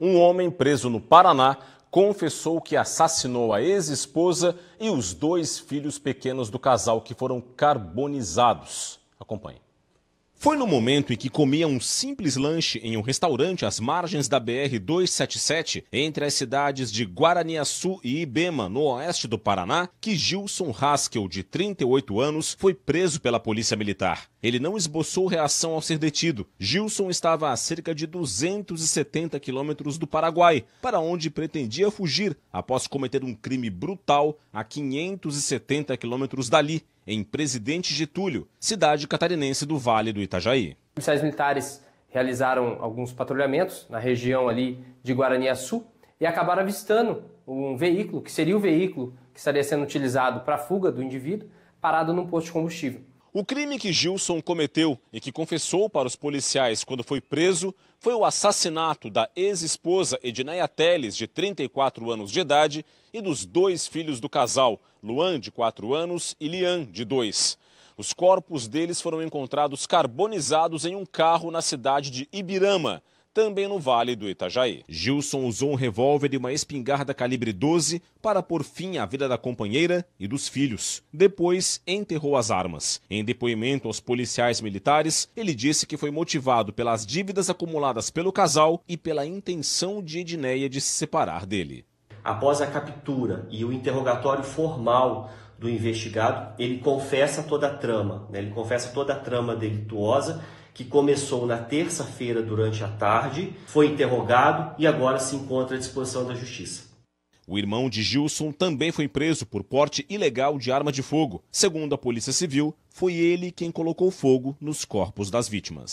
um homem preso no Paraná confessou que assassinou a ex-esposa e os dois filhos pequenos do casal que foram carbonizados. Acompanhe. Foi no momento em que comia um simples lanche em um restaurante às margens da BR-277, entre as cidades de Guaraniaçu e Ibema, no oeste do Paraná, que Gilson Haskell, de 38 anos, foi preso pela Polícia Militar. Ele não esboçou reação ao ser detido. Gilson estava a cerca de 270 quilômetros do Paraguai, para onde pretendia fugir após cometer um crime brutal a 570 quilômetros dali, em Presidente Getúlio, cidade catarinense do Vale do Itajaí. Policiais militares realizaram alguns patrulhamentos na região ali de Guaraniaçu e acabaram avistando um veículo, que seria o veículo que estaria sendo utilizado para a fuga do indivíduo, parado num posto de combustível. O crime que Gilson cometeu e que confessou para os policiais quando foi preso foi o assassinato da ex-esposa Edneia Teles, de 34 anos de idade, e dos dois filhos do casal, Luan, de 4 anos, e Lian, de 2. Os corpos deles foram encontrados carbonizados em um carro na cidade de Ibirama, também no Vale do Itajaí. Gilson usou um revólver e uma espingarda calibre 12 para pôr fim à vida da companheira e dos filhos. Depois, enterrou as armas. Em depoimento aos policiais militares, ele disse que foi motivado pelas dívidas acumuladas pelo casal e pela intenção de Edneia de se separar dele. Após a captura e o interrogatório formal do investigado, ele confessa toda a trama, né? ele confessa toda a trama delituosa que começou na terça-feira durante a tarde, foi interrogado e agora se encontra à disposição da justiça. O irmão de Gilson também foi preso por porte ilegal de arma de fogo. Segundo a Polícia Civil, foi ele quem colocou fogo nos corpos das vítimas.